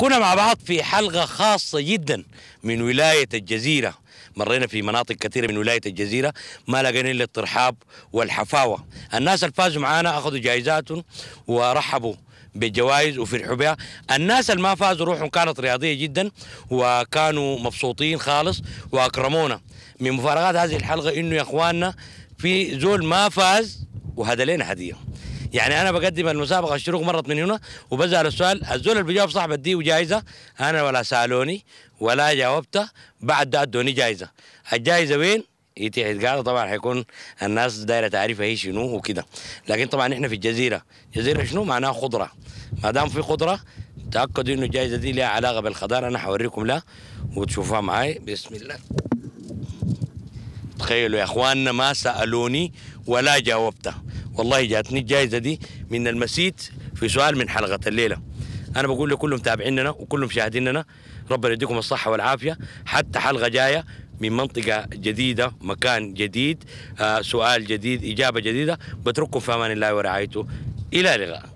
كنا مع بعض في حلقة خاصة جدا من ولاية الجزيرة مرينا في مناطق كثيرة من ولاية الجزيرة ما لقينا إلا الترحاب والحفاوة الناس اللي فازوا معانا أخذوا جائزات ورحبوا بالجوائز وفرحوا بها الناس اللي ما فازوا روحهم كانت رياضية جدا وكانوا مبسوطين خالص وأكرمونا من مفارقات هذه الحلقة إنه يا إخواننا في زول ما فاز وهذا لنا هديه يعني انا بقدم المسابقه الشروق مرت من هنا وبسال السؤال الزول اللي بيجاوب صح بديه جائزه انا ولا سالوني ولا جاوبته بعد ده ادوني جائزه الجائزه وين؟ يتعد قاعده طبعا حيكون الناس دايره تعرفها هي شنو وكده لكن طبعا احنا في الجزيره جزيره شنو معناها خضره ما دام في خضره تاكدوا انه الجائزه دي لها علاقه بالخضار انا حوريكم لها وتشوفوها معاي بسم الله تتخيلوا يا اخواننا ما سالوني ولا جاوبته والله جاتني الجائزه دي من المسيت في سؤال من حلقه الليله انا بقول لكل متابعيننا وكل مشاهديننا ربنا يديكم الصحه والعافيه حتى حلقه جايه من منطقة جديدة مكان جديد آه سؤال جديد إجابة جديدة بترككم في أمان الله ورعايته إلى اللقاء